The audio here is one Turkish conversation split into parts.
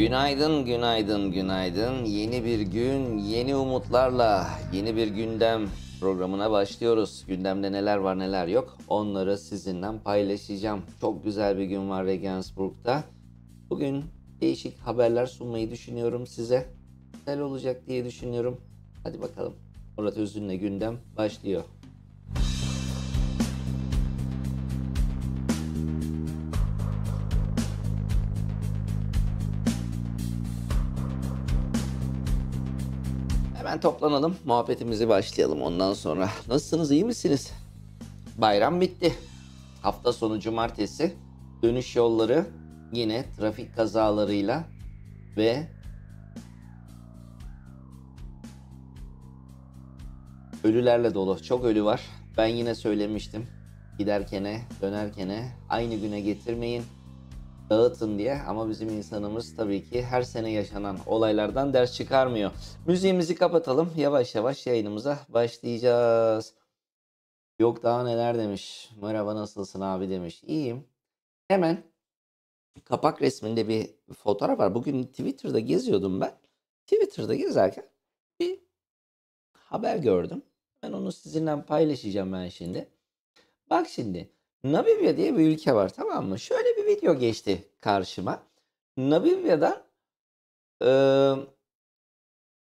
Günaydın, günaydın, günaydın. Yeni bir gün, yeni umutlarla yeni bir gündem programına başlıyoruz. Gündemde neler var neler yok onları sizinle paylaşacağım. Çok güzel bir gün var Regensburg'da. Bugün değişik haberler sunmayı düşünüyorum size. Güzel olacak diye düşünüyorum. Hadi bakalım. Murat Özün'le gündem başlıyor. Hemen toplanalım, muhabbetimizi başlayalım ondan sonra. Nasılsınız, iyi misiniz? Bayram bitti. Hafta sonu cumartesi. Dönüş yolları yine trafik kazalarıyla ve ölülerle dolu. Çok ölü var. Ben yine söylemiştim. Giderkene, dönerkene aynı güne getirmeyin dağıtın diye ama bizim insanımız tabii ki her sene yaşanan olaylardan ders çıkarmıyor. Müziğimizi kapatalım yavaş yavaş yayınımıza başlayacağız. Yok daha neler demiş. Merhaba nasılsın abi demiş. İyiyim. Hemen kapak resminde bir fotoğraf var. Bugün Twitter'da geziyordum ben. Twitter'da gezerken bir haber gördüm. Ben onu sizinle paylaşacağım ben şimdi. Bak şimdi Namibya diye bir ülke var tamam mı? Şöyle bir video geçti karşıma. Namibya'da e,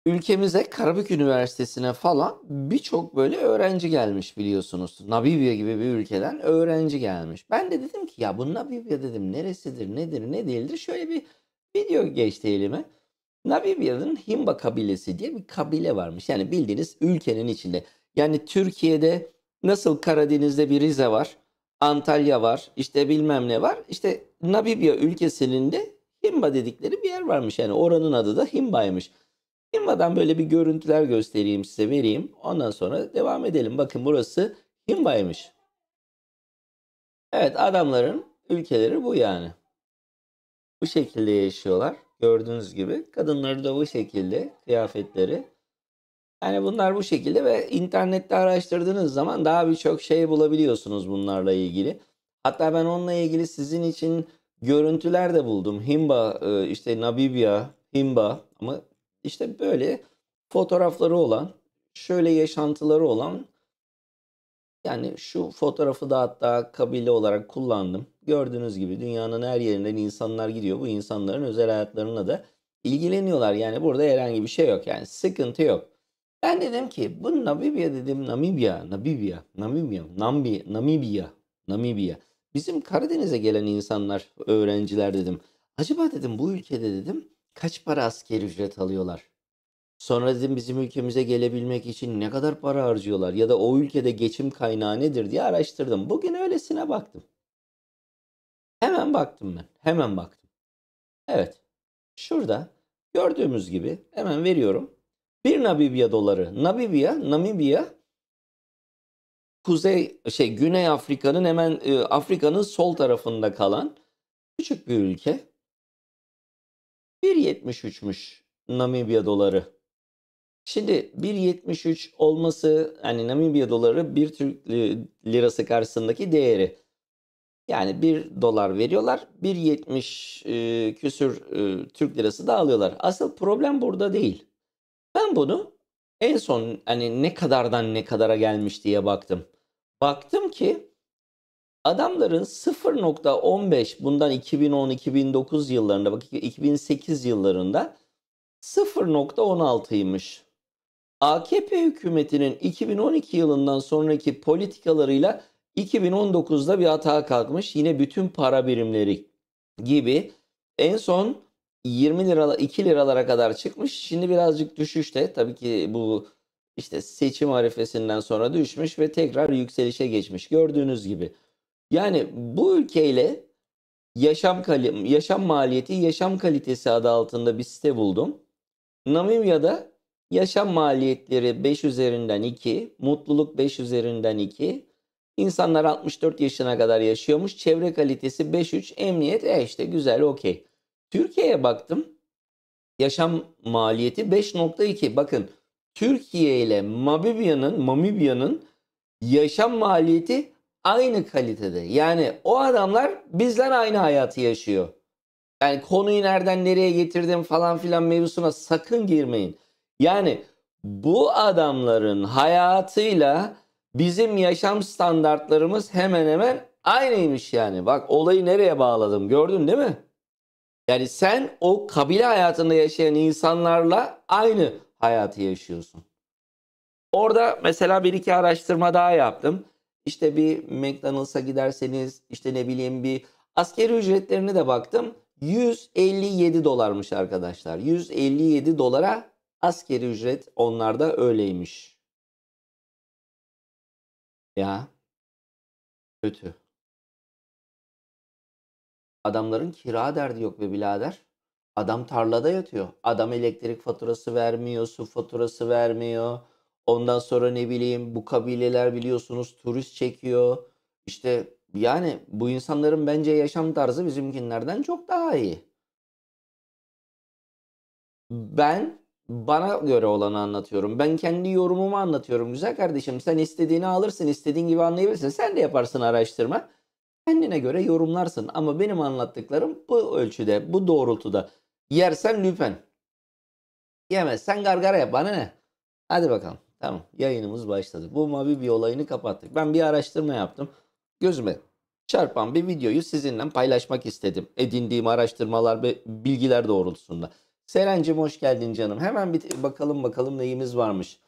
ülkemize Karabük Üniversitesi'ne falan birçok böyle öğrenci gelmiş biliyorsunuz. Namibya gibi bir ülkeden öğrenci gelmiş. Ben de dedim ki ya bu Namibya dedim neresidir nedir ne değildir şöyle bir video geçti elime. Namibya'nın Himba kabilesi diye bir kabile varmış. Yani bildiğiniz ülkenin içinde. Yani Türkiye'de nasıl Karadeniz'de bir Rize var. Antalya var. İşte bilmem ne var. İşte Nabibya ülkesinin de Himba dedikleri bir yer varmış. Yani oranın adı da Himba'ymış. Himba'dan böyle bir görüntüler göstereyim size vereyim. Ondan sonra devam edelim. Bakın burası Himba'ymış. Evet adamların ülkeleri bu yani. Bu şekilde yaşıyorlar. Gördüğünüz gibi kadınları da bu şekilde kıyafetleri yani bunlar bu şekilde ve internette araştırdığınız zaman daha birçok şey bulabiliyorsunuz bunlarla ilgili. Hatta ben onunla ilgili sizin için görüntüler de buldum. Himba, e, işte Nabibya, Himba ama işte böyle fotoğrafları olan, şöyle yaşantıları olan yani şu fotoğrafı da hatta kabile olarak kullandım. Gördüğünüz gibi dünyanın her yerinden insanlar gidiyor. Bu insanların özel hayatlarına da ilgileniyorlar. Yani burada herhangi bir şey yok. Yani sıkıntı yok. Ben dedim ki bu Namibya dedim Namibya, Namibya, Namibya, Nambi, Namibya, Namibya. Bizim Karadeniz'e gelen insanlar, öğrenciler dedim. Acaba dedim bu ülkede dedim kaç para askeri ücret alıyorlar? Sonra dedim bizim ülkemize gelebilmek için ne kadar para harcıyorlar ya da o ülkede geçim kaynağı nedir diye araştırdım. Bugün öylesine baktım. Hemen baktım ben. Hemen baktım. Evet. Şurada gördüğümüz gibi hemen veriyorum. 1 Namibya doları. Namibya, Namibya Kuzey şey Güney Afrika'nın hemen e, Afrika'nın sol tarafında kalan küçük bir ülke. 1.73'müş Namibya doları. Şimdi 1.73 olması yani Namibya doları bir Türk e, lirası karşısındaki değeri. Yani 1 dolar veriyorlar. 1.70 e, küsür e, Türk lirası da alıyorlar. Asıl problem burada değil bunu en son hani ne kadardan ne kadara gelmiş diye baktım. Baktım ki adamların 0.15 bundan 2010-2009 yıllarında bak 2008 yıllarında 0.16'ymış. AKP hükümetinin 2012 yılından sonraki politikalarıyla 2019'da bir hata kalkmış. Yine bütün para birimleri gibi. En son 20 lira 2 liralara kadar çıkmış. Şimdi birazcık düşüşte. Tabii ki bu işte seçim arifesinden sonra düşmüş ve tekrar yükselişe geçmiş. Gördüğünüz gibi. Yani bu ülkeyle yaşam kal- yaşam maliyeti, yaşam kalitesi adı altında bir site buldum. Namibya'da yaşam maliyetleri 5 üzerinden 2, mutluluk 5 üzerinden 2. İnsanlar 64 yaşına kadar yaşıyormuş. Çevre kalitesi 5-3, emniyet e işte güzel okey. Türkiye'ye baktım. Yaşam maliyeti 5.2. Bakın Türkiye ile Mabibya'nın Mamibya'nın yaşam maliyeti aynı kalitede. Yani o adamlar bizden aynı hayatı yaşıyor. Yani konuyu nereden nereye getirdim falan filan mevzusuna sakın girmeyin. Yani bu adamların hayatıyla bizim yaşam standartlarımız hemen hemen aynıymış yani. Bak olayı nereye bağladım gördün değil mi? Yani sen o kabile hayatında yaşayan insanlarla aynı hayatı yaşıyorsun. Orada mesela bir iki araştırma daha yaptım. İşte bir McDonald's'a giderseniz işte ne bileyim bir askeri ücretlerine de baktım. 157 dolarmış arkadaşlar. 157 dolara askeri ücret onlarda öyleymiş. Ya kötü. Adamların kira derdi yok ve bilader. Adam tarlada yatıyor. Adam elektrik faturası vermiyor, su faturası vermiyor. Ondan sonra ne bileyim bu kabileler biliyorsunuz turist çekiyor. İşte yani bu insanların bence yaşam tarzı bizimkinlerden çok daha iyi. Ben bana göre olanı anlatıyorum. Ben kendi yorumumu anlatıyorum. Güzel kardeşim sen istediğini alırsın, istediğin gibi anlayabilirsin. Sen de yaparsın araştırma kendine göre yorumlarsın ama benim anlattıklarım bu ölçüde, bu doğrultuda. Yersen lüpen. Yemezsen gargara yap. Bana ne? Hadi bakalım. Tamam yayınımız başladı. Bu mavi bir olayını kapattık. Ben bir araştırma yaptım. Gözüme çarpan bir videoyu sizinle paylaşmak istedim. Edindiğim araştırmalar ve bilgiler doğrultusunda. Serencim hoş geldin canım. Hemen bir bakalım bakalım neyimiz varmış.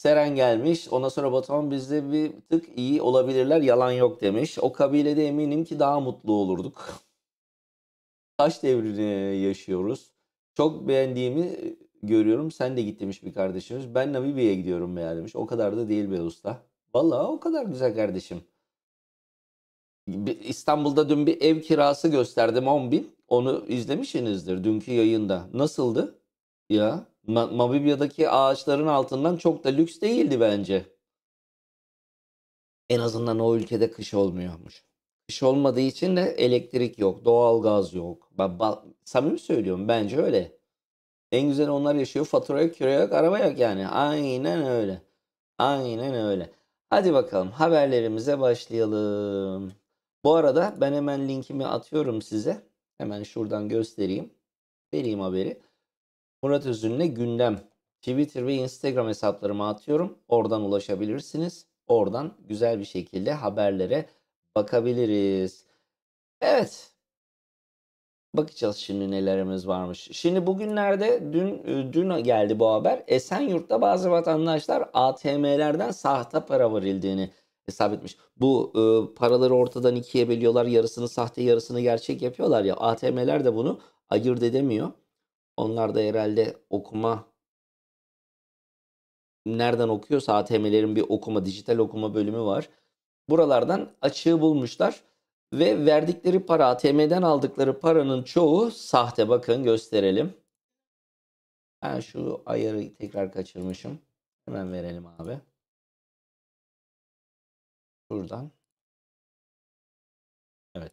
Seren gelmiş. Ondan sonra Batuhan bizde bir tık iyi olabilirler. Yalan yok demiş. O kabilede eminim ki daha mutlu olurduk. Taş devrini yaşıyoruz. Çok beğendiğimi görüyorum. Sen de git demiş bir kardeşimiz. Ben Namibya'ya gidiyorum veya demiş. O kadar da değil be usta. Vallahi o kadar güzel kardeşim. İstanbul'da dün bir ev kirası gösterdim 10 bin. Onu izlemişsinizdir dünkü yayında. Nasıldı? Ya Namibya'daki ağaçların altından çok da lüks değildi bence. En azından o ülkede kış olmuyormuş. Kış olmadığı için de elektrik yok, doğal gaz yok. Ben samimi söylüyorum bence öyle. En güzel onlar yaşıyor. Fatura yok, kira yok, araba yok yani. Aynen öyle. Aynen öyle. Hadi bakalım haberlerimize başlayalım. Bu arada ben hemen linkimi atıyorum size. Hemen şuradan göstereyim. Vereyim haberi. Murat Özün'le gündem Twitter ve Instagram hesaplarıma atıyorum. Oradan ulaşabilirsiniz. Oradan güzel bir şekilde haberlere bakabiliriz. Evet. Bakacağız şimdi nelerimiz varmış. Şimdi bugünlerde dün e, dün geldi bu haber. Esenyurt'ta bazı vatandaşlar ATM'lerden sahte para verildiğini hesap etmiş. Bu e, paraları ortadan ikiye bölüyorlar. Yarısını sahte yarısını gerçek yapıyorlar ya. ATM'ler de bunu ayırt edemiyor. Onlar da herhalde okuma nereden okuyorsa ATM'lerin bir okuma, dijital okuma bölümü var. Buralardan açığı bulmuşlar ve verdikleri para ATM'den aldıkları paranın çoğu sahte. Bakın gösterelim. Ben şu ayarı tekrar kaçırmışım. Hemen verelim abi. Buradan. Evet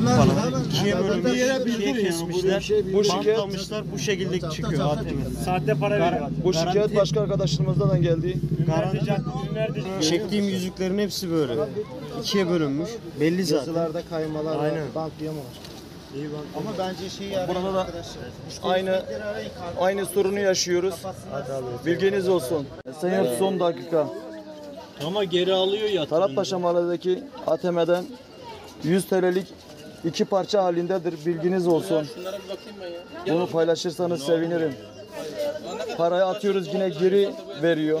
falan ikiye bölünmüş, ikiye kesmişler, bu almışlar, bu şekilde çıkıyor ATM. Sahte para veriyor. Bu şikayet başka arkadaşlarımızdan geldi. Garanti Çektiğim yüzüklerin hepsi böyle. İkiye bölünmüş. Belli zaten. Yazılarda kaymalar var. Bantlayamamış. İyi bak. Ama bence şeyi arayın Burada da aynı aynı sorunu yaşıyoruz. Bilginiz olsun. Sayın evet. son dakika. Ama geri alıyor ya. Tarappaşa Mahalledeki ATM'den 100 TL'lik iki parça halindedir. Bilginiz olsun. Bunu paylaşırsanız sevinirim. Parayı atıyoruz yine geri veriyor.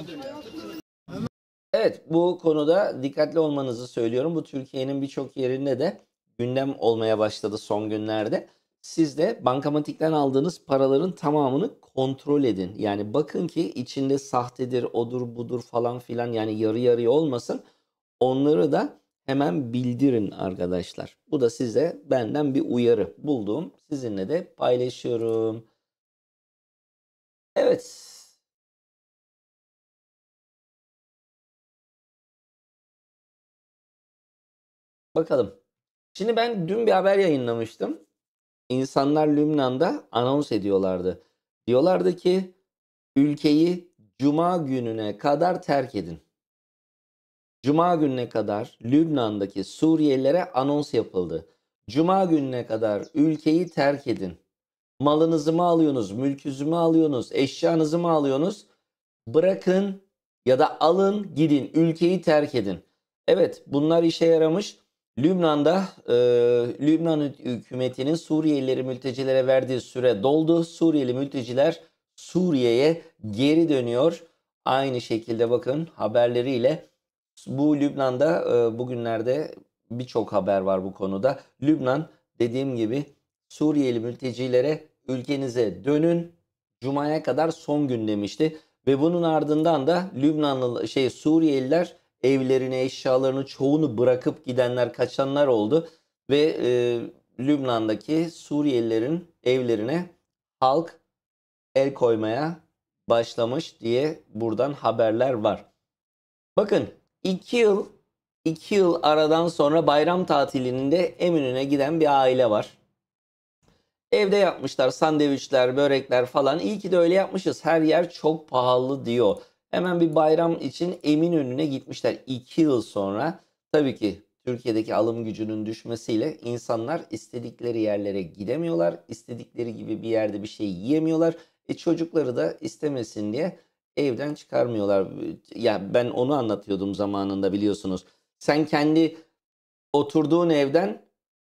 Evet bu konuda dikkatli olmanızı söylüyorum. Bu Türkiye'nin birçok yerinde de gündem olmaya başladı son günlerde. Siz de bankamatikten aldığınız paraların tamamını kontrol edin. Yani bakın ki içinde sahtedir, odur budur falan filan yani yarı yarıya olmasın. Onları da hemen bildirin arkadaşlar. Bu da size benden bir uyarı bulduğum Sizinle de paylaşıyorum. Evet. Bakalım. Şimdi ben dün bir haber yayınlamıştım. İnsanlar Lübnan'da anons ediyorlardı. Diyorlardı ki ülkeyi cuma gününe kadar terk edin. Cuma gününe kadar Lübnan'daki Suriyelilere anons yapıldı. Cuma gününe kadar ülkeyi terk edin. Malınızı mı alıyorsunuz, mülkünüzü mü alıyorsunuz, eşyanızı mı alıyorsunuz? Bırakın ya da alın gidin, ülkeyi terk edin. Evet bunlar işe yaramış. Lübnan'da e, Lübnan hükümetinin Suriyelileri mültecilere verdiği süre doldu. Suriyeli mülteciler Suriye'ye geri dönüyor. Aynı şekilde bakın haberleriyle bu Lübnan'da e, bugünlerde birçok haber var bu konuda. Lübnan dediğim gibi Suriyeli mültecilere ülkenize dönün Cuma'ya kadar son gün demişti. Ve bunun ardından da Lübnanlı şey Suriyeliler evlerini, eşyalarını çoğunu bırakıp gidenler, kaçanlar oldu. Ve e, Lübnan'daki Suriyelilerin evlerine halk el koymaya başlamış diye buradan haberler var. Bakın 2 yıl 2 yıl aradan sonra bayram tatilinde Eminönü'ne giden bir aile var. Evde yapmışlar sandviçler, börekler falan. İyi ki de öyle yapmışız. Her yer çok pahalı diyor. Hemen bir bayram için Eminönü'ne gitmişler 2 yıl sonra. Tabii ki Türkiye'deki alım gücünün düşmesiyle insanlar istedikleri yerlere gidemiyorlar. istedikleri gibi bir yerde bir şey yiyemiyorlar. E çocukları da istemesin diye evden çıkarmıyorlar. Ya ben onu anlatıyordum zamanında biliyorsunuz. Sen kendi oturduğun evden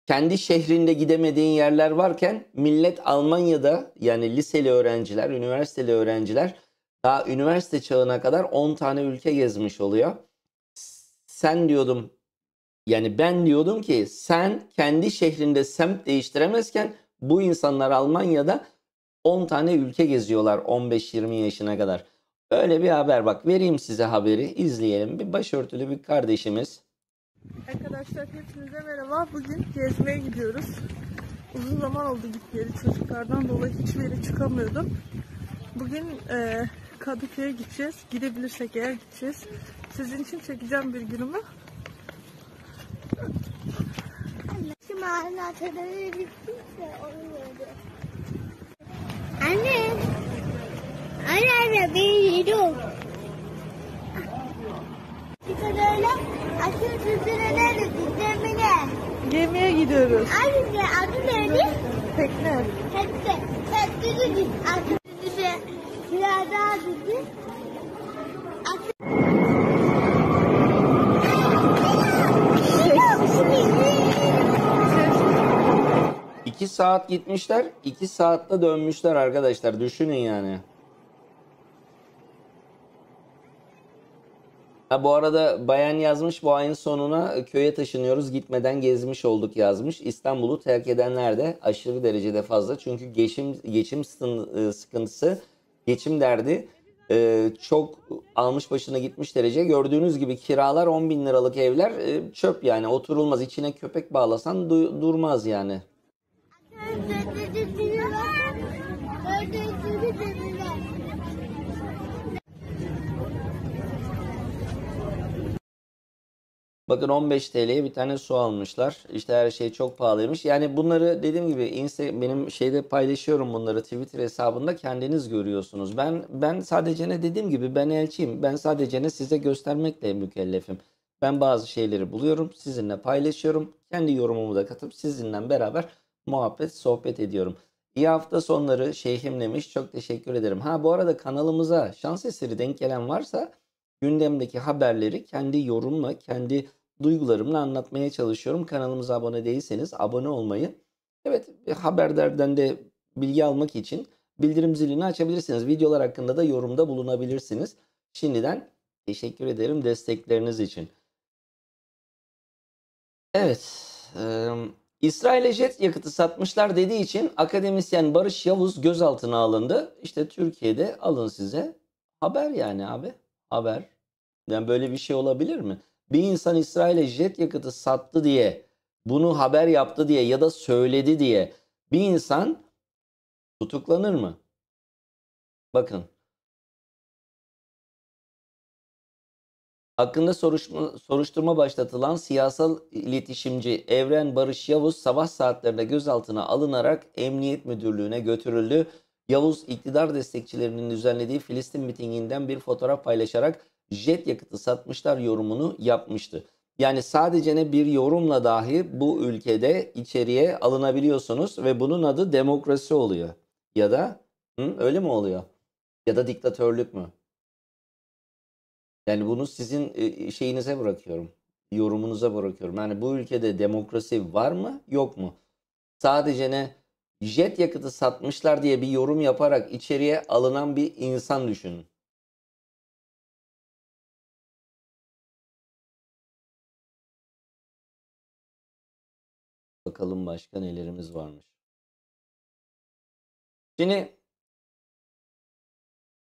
kendi şehrinde gidemediğin yerler varken millet Almanya'da yani liseli öğrenciler, üniversiteli öğrenciler daha üniversite çağına kadar 10 tane ülke gezmiş oluyor. Sen diyordum yani ben diyordum ki sen kendi şehrinde semt değiştiremezken bu insanlar Almanya'da 10 tane ülke geziyorlar 15-20 yaşına kadar. Öyle bir haber bak vereyim size haberi izleyelim. Bir başörtülü bir kardeşimiz. Arkadaşlar hepinize merhaba. Bugün gezmeye gidiyoruz. Uzun zaman oldu gitmeyeli çocuklardan dolayı hiçbir yere çıkamıyordum. Bugün e, Kadıköy'e gideceğiz. Gidebilirsek eğer gideceğiz. Sizin için çekeceğim bir günümü. Şimdi Anne. Anne anne benim yedi oldu. Böyle aşırı sürdürene de dizlemine. Gemiye gidiyoruz. Anne adı neydi? Tekne. Tekne. Tekne dedi. Adı dedi. Biraz daha dedi. İki saat gitmişler, iki saatte dönmüşler arkadaşlar. Düşünün yani. Ha, bu arada bayan yazmış bu ayın sonuna köye taşınıyoruz gitmeden gezmiş olduk yazmış. İstanbul'u terk edenler de aşırı derecede fazla. Çünkü geçim, geçim e, sıkıntısı, geçim derdi e, çok almış başına gitmiş derece. Gördüğünüz gibi kiralar 10 bin liralık evler e, çöp yani oturulmaz. içine köpek bağlasan du- durmaz yani. Bakın 15 TL'ye bir tane su almışlar. İşte her şey çok pahalıymış. Yani bunları dediğim gibi Insta benim şeyde paylaşıyorum bunları Twitter hesabında kendiniz görüyorsunuz. Ben ben sadece ne dediğim gibi ben elçiyim. Ben sadece ne size göstermekle mükellefim. Ben bazı şeyleri buluyorum, sizinle paylaşıyorum. Kendi yorumumu da katıp sizinle beraber muhabbet, sohbet ediyorum. İyi hafta sonları demiş Çok teşekkür ederim. Ha bu arada kanalımıza şans eseri denk gelen varsa gündemdeki haberleri kendi yorumla, kendi duygularımla anlatmaya çalışıyorum. Kanalımıza abone değilseniz abone olmayı, evet e, haberlerden de bilgi almak için bildirim zilini açabilirsiniz. Videolar hakkında da yorumda bulunabilirsiniz. Şimdiden teşekkür ederim destekleriniz için. Evet, e, İsrail'e jet yakıtı satmışlar dediği için akademisyen Barış Yavuz gözaltına alındı. İşte Türkiye'de alın size haber yani abi, haber. Yani böyle bir şey olabilir mi? bir insan İsrail'e jet yakıtı sattı diye bunu haber yaptı diye ya da söyledi diye bir insan tutuklanır mı? Bakın. Hakkında soruşturma, soruşturma başlatılan siyasal iletişimci Evren Barış Yavuz sabah saatlerinde gözaltına alınarak Emniyet Müdürlüğü'ne götürüldü. Yavuz iktidar destekçilerinin düzenlediği Filistin mitinginden bir fotoğraf paylaşarak jet yakıtı satmışlar yorumunu yapmıştı. Yani sadece ne bir yorumla dahi bu ülkede içeriye alınabiliyorsunuz ve bunun adı demokrasi oluyor. Ya da hı, öyle mi oluyor? Ya da diktatörlük mü? Yani bunu sizin e, e, şeyinize bırakıyorum. Yorumunuza bırakıyorum. Yani bu ülkede demokrasi var mı yok mu? Sadece ne jet yakıtı satmışlar diye bir yorum yaparak içeriye alınan bir insan düşünün. Bakalım başka nelerimiz varmış. Şimdi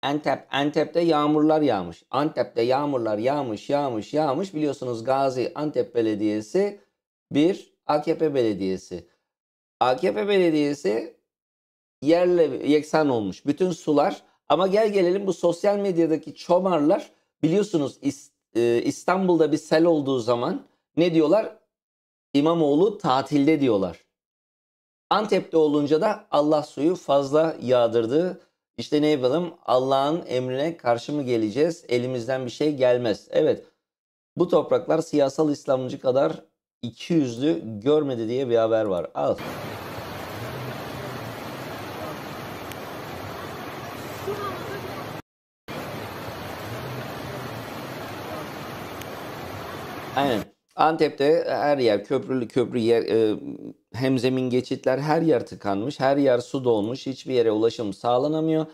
Antep, Antep'te yağmurlar yağmış. Antep'te yağmurlar yağmış, yağmış, yağmış. Biliyorsunuz Gazi Antep Belediyesi bir AKP Belediyesi. AKP Belediyesi yerle yeksan olmuş. Bütün sular ama gel gelelim bu sosyal medyadaki çomarlar biliyorsunuz e, İstanbul'da bir sel olduğu zaman ne diyorlar? İmamoğlu tatilde diyorlar. Antep'te olunca da Allah suyu fazla yağdırdı. İşte ne yapalım? Allah'ın emrine karşı mı geleceğiz? Elimizden bir şey gelmez. Evet. Bu topraklar siyasal İslamcı kadar iki yüzlü görmedi diye bir haber var. Al. Aynen. Antep'te e, her yer köprülü köprü yer e, hemzemin geçitler her yer tıkanmış, her yer su dolmuş, hiçbir yere ulaşım sağlanamıyor.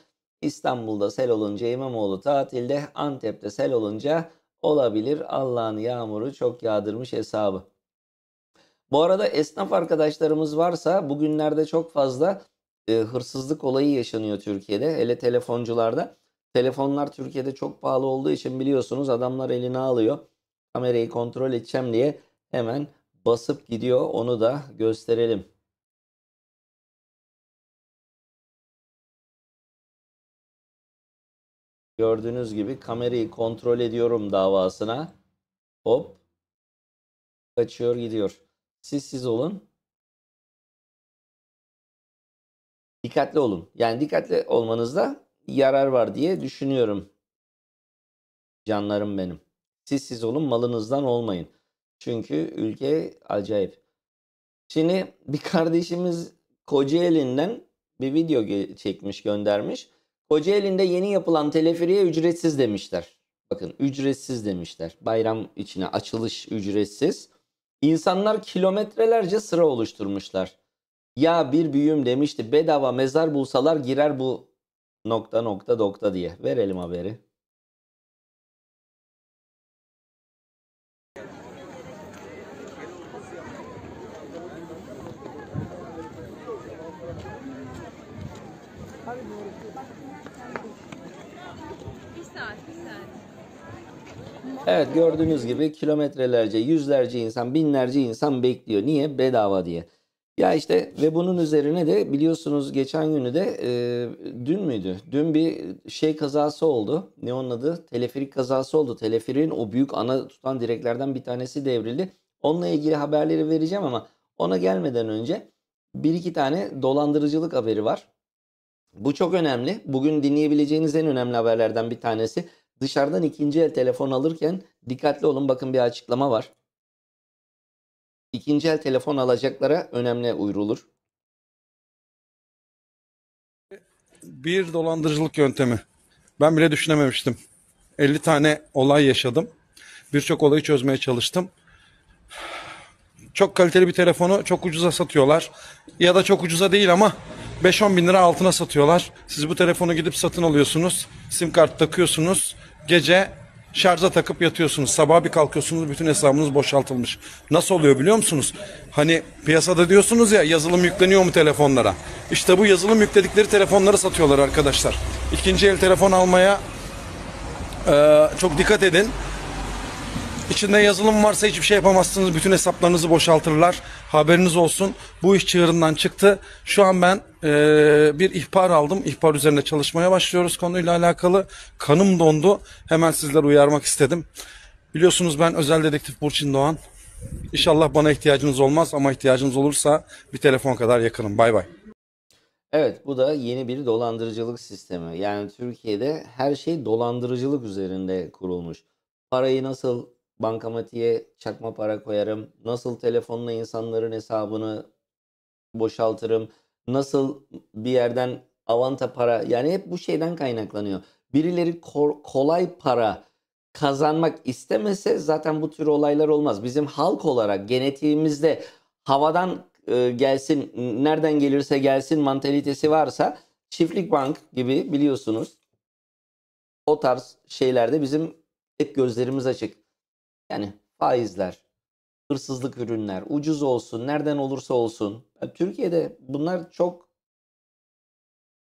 İstanbul'da sel olunca İmamoğlu tatilde, Antep'te sel olunca olabilir Allah'ın yağmuru çok yağdırmış hesabı. Bu arada esnaf arkadaşlarımız varsa bugünlerde çok fazla e, hırsızlık olayı yaşanıyor Türkiye'de. Hele telefoncularda. Telefonlar Türkiye'de çok pahalı olduğu için biliyorsunuz adamlar eline alıyor kamerayı kontrol edeceğim diye hemen basıp gidiyor. Onu da gösterelim. Gördüğünüz gibi kamerayı kontrol ediyorum davasına. Hop. Kaçıyor gidiyor. Siz siz olun. Dikkatli olun. Yani dikkatli olmanızda yarar var diye düşünüyorum. Canlarım benim. Siz siz olun malınızdan olmayın. Çünkü ülke acayip. Şimdi bir kardeşimiz Kocaeli'nden bir video çekmiş göndermiş. Kocaeli'nde yeni yapılan teleferiye ücretsiz demişler. Bakın ücretsiz demişler. Bayram içine açılış ücretsiz. İnsanlar kilometrelerce sıra oluşturmuşlar. Ya bir büyüğüm demişti bedava mezar bulsalar girer bu nokta nokta nokta diye. Verelim haberi. Evet gördüğünüz gibi kilometrelerce, yüzlerce insan, binlerce insan bekliyor. Niye? Bedava diye. Ya işte ve bunun üzerine de biliyorsunuz geçen günü de e, dün müydü? Dün bir şey kazası oldu. Ne onun adı? Teleferik kazası oldu. Teleferin o büyük ana tutan direklerden bir tanesi devrildi. Onunla ilgili haberleri vereceğim ama ona gelmeden önce bir iki tane dolandırıcılık haberi var. Bu çok önemli. Bugün dinleyebileceğiniz en önemli haberlerden bir tanesi. Dışarıdan ikinci el telefon alırken dikkatli olun bakın bir açıklama var. İkinci el telefon alacaklara önemli uyrulur. Bir dolandırıcılık yöntemi. Ben bile düşünememiştim. 50 tane olay yaşadım. Birçok olayı çözmeye çalıştım. Çok kaliteli bir telefonu çok ucuza satıyorlar. Ya da çok ucuza değil ama 5-10 bin lira altına satıyorlar. Siz bu telefonu gidip satın alıyorsunuz. Sim kart takıyorsunuz. Gece şarja takıp yatıyorsunuz. Sabah bir kalkıyorsunuz bütün hesabınız boşaltılmış. Nasıl oluyor biliyor musunuz? Hani piyasada diyorsunuz ya yazılım yükleniyor mu telefonlara? İşte bu yazılım yükledikleri telefonları satıyorlar arkadaşlar. İkinci el telefon almaya e, çok dikkat edin. İçinde yazılım varsa hiçbir şey yapamazsınız. Bütün hesaplarınızı boşaltırlar. Haberiniz olsun. Bu iş çığırından çıktı. Şu an ben e, bir ihbar aldım. İhbar üzerine çalışmaya başlıyoruz konuyla alakalı. Kanım dondu. Hemen sizler uyarmak istedim. Biliyorsunuz ben özel dedektif Burçin Doğan. İnşallah bana ihtiyacınız olmaz ama ihtiyacınız olursa bir telefon kadar yakınım. Bay bay. Evet bu da yeni bir dolandırıcılık sistemi. Yani Türkiye'de her şey dolandırıcılık üzerinde kurulmuş. Parayı nasıl bankamatiğe çakma para koyarım? Nasıl telefonla insanların hesabını boşaltırım? Nasıl bir yerden avanta para? Yani hep bu şeyden kaynaklanıyor. Birileri kolay para kazanmak istemese zaten bu tür olaylar olmaz. Bizim halk olarak genetiğimizde havadan e, gelsin, nereden gelirse gelsin mantalitesi varsa çiftlik bank gibi biliyorsunuz o tarz şeylerde bizim hep gözlerimiz açık. Yani faizler, hırsızlık ürünler, ucuz olsun, nereden olursa olsun. Yani Türkiye'de bunlar çok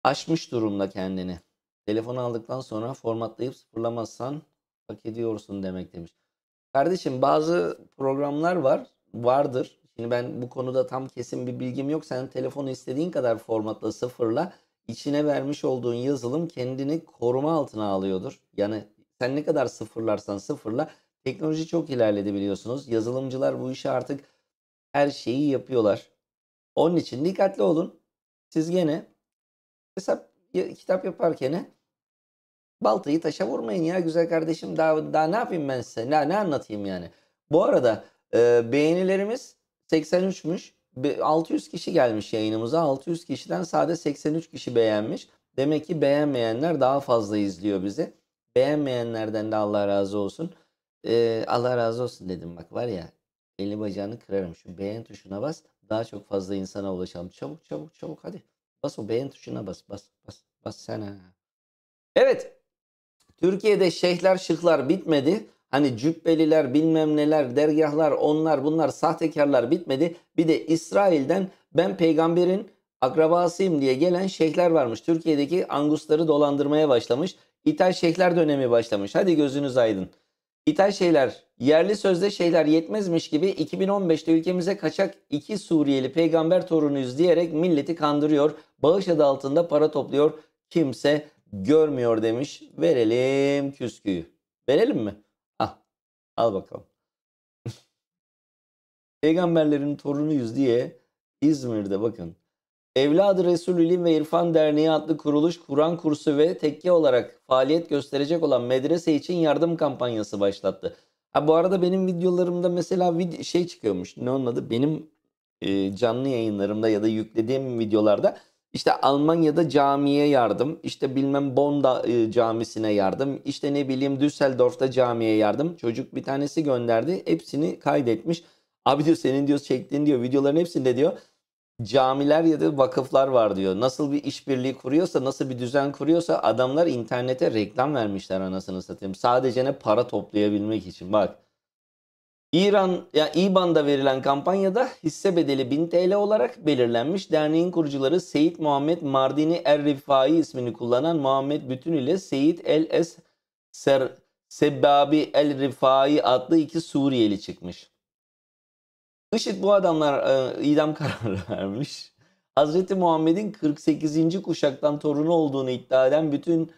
aşmış durumda kendini. Telefonu aldıktan sonra formatlayıp sıfırlamazsan hak ediyorsun demek demiş. Kardeşim bazı programlar var, vardır. Şimdi ben bu konuda tam kesin bir bilgim yok. Sen telefonu istediğin kadar formatla sıfırla içine vermiş olduğun yazılım kendini koruma altına alıyordur. Yani sen ne kadar sıfırlarsan sıfırla Teknoloji çok ilerledi biliyorsunuz. Yazılımcılar bu işi artık her şeyi yapıyorlar. Onun için dikkatli olun. Siz gene hesap kitap yaparken baltayı taşa vurmayın ya güzel kardeşim. Daha, daha ne yapayım ben size? Ne, ne anlatayım yani? Bu arada e, beğenilerimiz 83'müş. 600 kişi gelmiş yayınımıza. 600 kişiden sadece 83 kişi beğenmiş. Demek ki beğenmeyenler daha fazla izliyor bizi. Beğenmeyenlerden de Allah razı olsun. Ee, Allah razı olsun dedim bak var ya elini bacağını kırarım. Şu beğen tuşuna bas daha çok fazla insana ulaşalım. Çabuk çabuk çabuk hadi. Bas o beğen tuşuna bas bas bas bas sen ha. Evet. Türkiye'de şeyhler şıklar bitmedi. Hani cübbeliler bilmem neler dergahlar onlar bunlar sahtekarlar bitmedi. Bir de İsrail'den ben peygamberin akrabasıyım diye gelen şeyhler varmış. Türkiye'deki angusları dolandırmaya başlamış. İthal şeyhler dönemi başlamış. Hadi gözünüz aydın. İthal şeyler, yerli sözde şeyler yetmezmiş gibi 2015'te ülkemize kaçak iki Suriyeli peygamber torunuyuz diyerek milleti kandırıyor. Bağış adı altında para topluyor. Kimse görmüyor demiş. Verelim küsküyü. Verelim mi? Ah, al bakalım. Peygamberlerin torunuyuz diye İzmir'de bakın Evladı Resul İlim ve İrfan Derneği adlı kuruluş Kur'an kursu ve tekke olarak faaliyet gösterecek olan medrese için yardım kampanyası başlattı. Ha, bu arada benim videolarımda mesela vid şey çıkıyormuş ne onun adı benim e, canlı yayınlarımda ya da yüklediğim videolarda işte Almanya'da camiye yardım, işte bilmem Bond'a e, camisine yardım, işte ne bileyim Düsseldorf'ta camiye yardım. Çocuk bir tanesi gönderdi hepsini kaydetmiş. Abi diyor senin diyor çektiğin diyor videoların hepsinde diyor camiler ya da vakıflar var diyor. Nasıl bir işbirliği kuruyorsa, nasıl bir düzen kuruyorsa adamlar internete reklam vermişler anasını satayım. Sadece ne para toplayabilmek için. Bak. İran ya İBAN'da verilen kampanyada hisse bedeli 1000 TL olarak belirlenmiş derneğin kurucuları Seyit Muhammed Mardini Er Rifai ismini kullanan Muhammed Bütün ile Seyit El Es Ser Sebbabi El Rifai adlı iki Suriyeli çıkmış. IŞİD bu adamlar e, idam kararı vermiş. Hazreti Muhammed'in 48. kuşaktan torunu olduğunu iddia eden bütün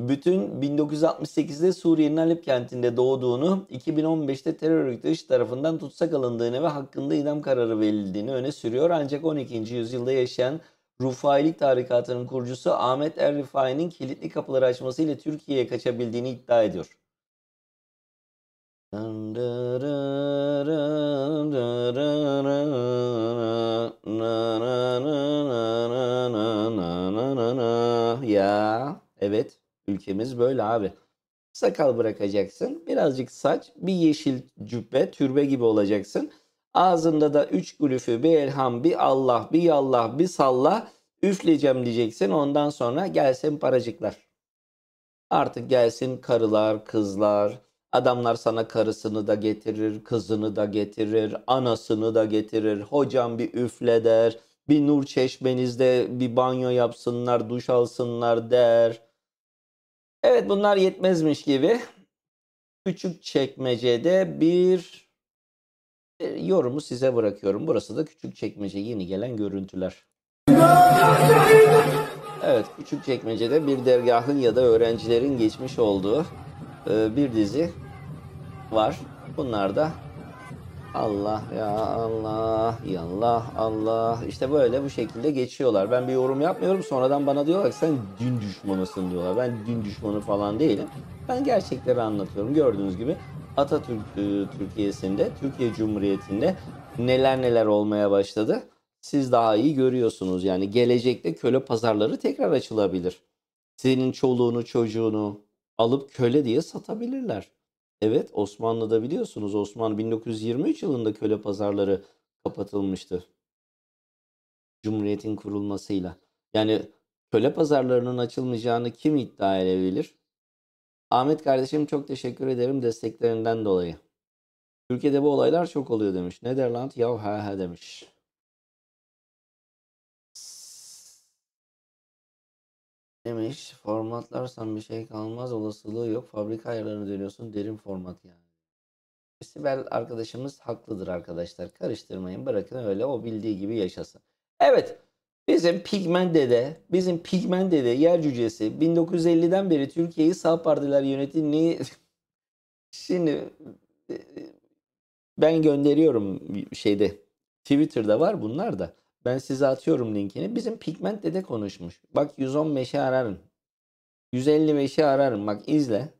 bütün 1968'de Suriye'nin Halep kentinde doğduğunu, 2015'te terör örgütü IŞİD tarafından tutsak alındığını ve hakkında idam kararı verildiğini öne sürüyor. Ancak 12. yüzyılda yaşayan Rufailik tarikatının kurucusu Ahmet Er Rifai'nin kilitli kapıları açmasıyla Türkiye'ye kaçabildiğini iddia ediyor. Ya evet ülkemiz böyle abi. Sakal bırakacaksın. Birazcık saç, bir yeşil cübbe, türbe gibi olacaksın. Ağzında da üç gülüfü, bir elham, bir Allah, bir yallah, bir salla. Üfleyeceğim diyeceksin. Ondan sonra gelsin paracıklar. Artık gelsin karılar, kızlar, Adamlar sana karısını da getirir, kızını da getirir, anasını da getirir. Hocam bir üfle der, bir nur çeşmenizde bir banyo yapsınlar, duş alsınlar der. Evet bunlar yetmezmiş gibi. Küçük çekmecede bir yorumu size bırakıyorum. Burası da küçük çekmece yeni gelen görüntüler. Evet, küçük çekmecede bir dergahın ya da öğrencilerin geçmiş olduğu e, bir dizi var. Bunlar da Allah ya Allah yallah Allah işte böyle bu şekilde geçiyorlar. Ben bir yorum yapmıyorum sonradan bana diyorlar ki sen din düşmanısın diyorlar. Ben din düşmanı falan değilim. Ben gerçekleri anlatıyorum. Gördüğünüz gibi Atatürk e, Türkiye'sinde, Türkiye Cumhuriyeti'nde neler neler olmaya başladı. Siz daha iyi görüyorsunuz yani gelecekte köle pazarları tekrar açılabilir. Senin çoluğunu çocuğunu alıp köle diye satabilirler. Evet Osmanlı'da biliyorsunuz Osmanlı 1923 yılında köle pazarları kapatılmıştı. Cumhuriyetin kurulmasıyla. Yani köle pazarlarının açılmayacağını kim iddia edebilir? Ahmet kardeşim çok teşekkür ederim desteklerinden dolayı. Türkiye'de bu olaylar çok oluyor demiş. Nederland yav ha ha demiş. Demiş formatlarsan bir şey kalmaz olasılığı yok. Fabrika ayarlarını dönüyorsun derin format yani. Sibel arkadaşımız haklıdır arkadaşlar. Karıştırmayın bırakın öyle o bildiği gibi yaşasın. Evet bizim Pigmen Dede, bizim Pigmen Dede yer cücesi 1950'den beri Türkiye'yi sağ partiler yönetimliği şimdi e, e, ben gönderiyorum şeyde Twitter'da var bunlar da. Ben size atıyorum linkini. Bizim Pigment Dede konuşmuş. Bak 115'i ararım. 155'i ararım. Bak izle.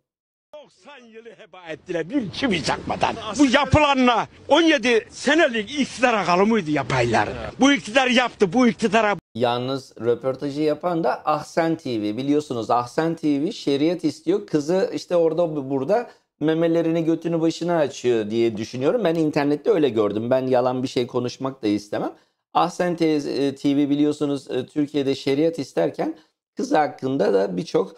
90 yılı heba ettiler bir çivi çakmadan. Bu yapılanla 17 senelik iktidara kalımıydı yapaylar. Bu iktidar yaptı bu iktidara. Yalnız röportajı yapan da Ahsen TV. Biliyorsunuz Ahsen TV şeriat istiyor. Kızı işte orada burada memelerini götünü başına açıyor diye düşünüyorum. Ben internette öyle gördüm. Ben yalan bir şey konuşmak da istemem. Ahsen TV e, biliyorsunuz e, Türkiye'de şeriat isterken kız hakkında da birçok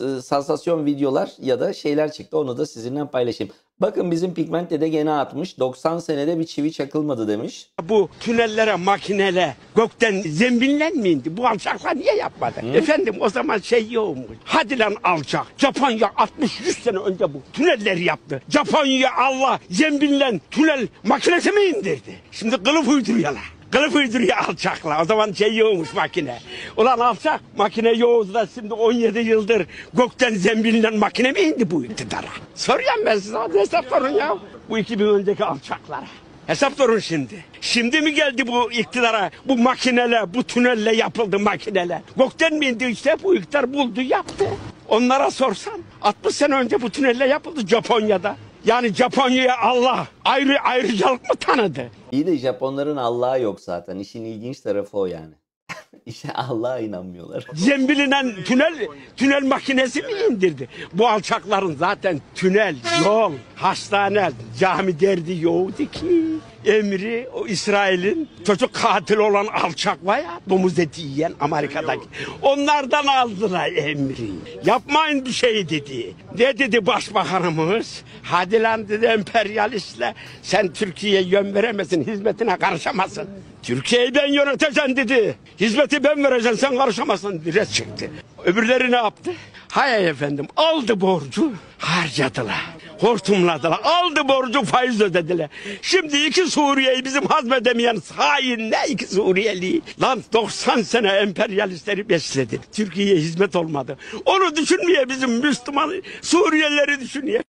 e, sansasyon videolar ya da şeyler çıktı. Onu da sizinle paylaşayım. Bakın bizim pigment de gene atmış. 90 senede bir çivi çakılmadı demiş. Bu tünellere, makinele, gökten zembinlen mi indi? Bu alçaklar niye yapmadı? Hı? Efendim o zaman şey yokmuş. Hadi lan alçak. Japonya 60-100 sene önce bu tünelleri yaptı. Japonya Allah zembinlen tünel makinesi mi indirdi? Şimdi kılıf uyduruyorlar. Kılıf uyduruyor alçakla. O zaman şey yoğmuş makine. Ulan alçak makine yoğuz da şimdi 17 yıldır gökten zembilinle makine mi indi bu iktidara? Soruyorum ben size hadi hesap sorun ya. Bu 2000 önceki alçaklara. Hesap sorun şimdi. Şimdi mi geldi bu iktidara? Bu makinele, bu tünelle yapıldı makinele. Gökten mi indi işte bu iktidar buldu yaptı. Onlara sorsan 60 sene önce bu tünelle yapıldı Japonya'da. Yani Japonya'ya Allah ayrı ayrıcalık mı tanıdı? İyi de Japonların Allah'a yok zaten. İşin ilginç tarafı o yani. İşte Allah'a inanmıyorlar. Zembilinen tünel tünel makinesi mi indirdi? Bu alçakların zaten tünel, yol, hastane, cami derdi yoğdu ki emri o İsrail'in çocuk katil olan alçak var ya domuz eti yiyen Amerika'daki. Onlardan aldılar emri. Yapmayın bir şey dedi. Ne dedi başbakanımız? Hadi lan dedi emperyalistle sen Türkiye'ye yön veremezsin hizmetine karışamazsın. Türkiye'yi ben yöneteceğim dedi. Hizmeti ben vereceğim sen karışamazsın dedi. çıktı. Öbürleri ne yaptı? Hayır efendim aldı borcu harcadılar hortumladılar. Aldı borcu faiz ödediler. Şimdi iki Suriye'yi bizim hazmedemeyen hain ne iki Suriyeli. Lan 90 sene emperyalistleri besledi. Türkiye'ye hizmet olmadı. Onu düşünmeye bizim Müslüman Suriyelileri düşünüyor.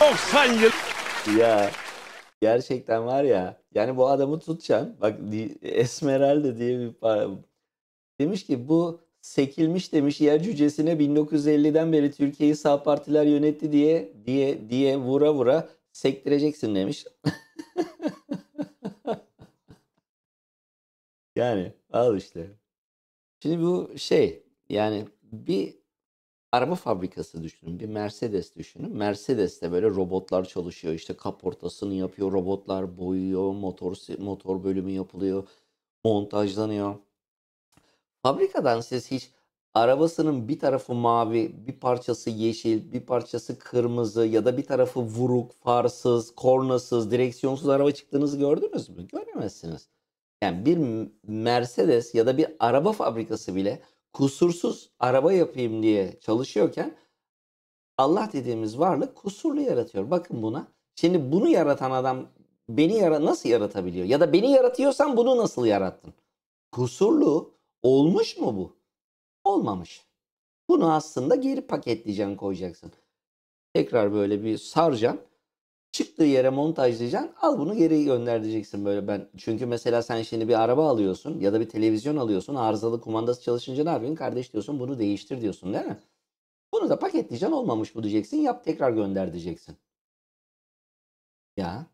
Doksan yıl. Ya gerçekten var ya. Yani bu adamı tutacağım. Bak Esmeralda diye bir Demiş ki bu sekilmiş demiş yer cücesine 1950'den beri Türkiye'yi sağ partiler yönetti diye diye diye vura vura sektireceksin demiş. yani al işte. Şimdi bu şey yani bir araba fabrikası düşünün. Bir Mercedes düşünün. Mercedes'te böyle robotlar çalışıyor. işte kaportasını yapıyor, robotlar boyuyor, motor motor bölümü yapılıyor, montajlanıyor. Fabrikadan siz hiç arabasının bir tarafı mavi, bir parçası yeşil, bir parçası kırmızı ya da bir tarafı vuruk, farsız, kornasız, direksiyonsuz araba çıktığınızı gördünüz mü? Göremezsiniz. Yani bir Mercedes ya da bir araba fabrikası bile kusursuz araba yapayım diye çalışıyorken Allah dediğimiz varlık kusurlu yaratıyor. Bakın buna. Şimdi bunu yaratan adam beni yara nasıl yaratabiliyor? Ya da beni yaratıyorsan bunu nasıl yarattın? Kusurlu Olmuş mu bu? Olmamış. Bunu aslında geri paketleyeceksin koyacaksın. Tekrar böyle bir saracaksın. Çıktığı yere montajlayacaksın. Al bunu geri gönder diyeceksin böyle ben. Çünkü mesela sen şimdi bir araba alıyorsun ya da bir televizyon alıyorsun. Arızalı kumandası çalışınca ne yapıyorsun? Kardeş diyorsun bunu değiştir diyorsun değil mi? Bunu da paketleyeceksin olmamış bu diyeceksin. Yap tekrar gönder diyeceksin. Ya.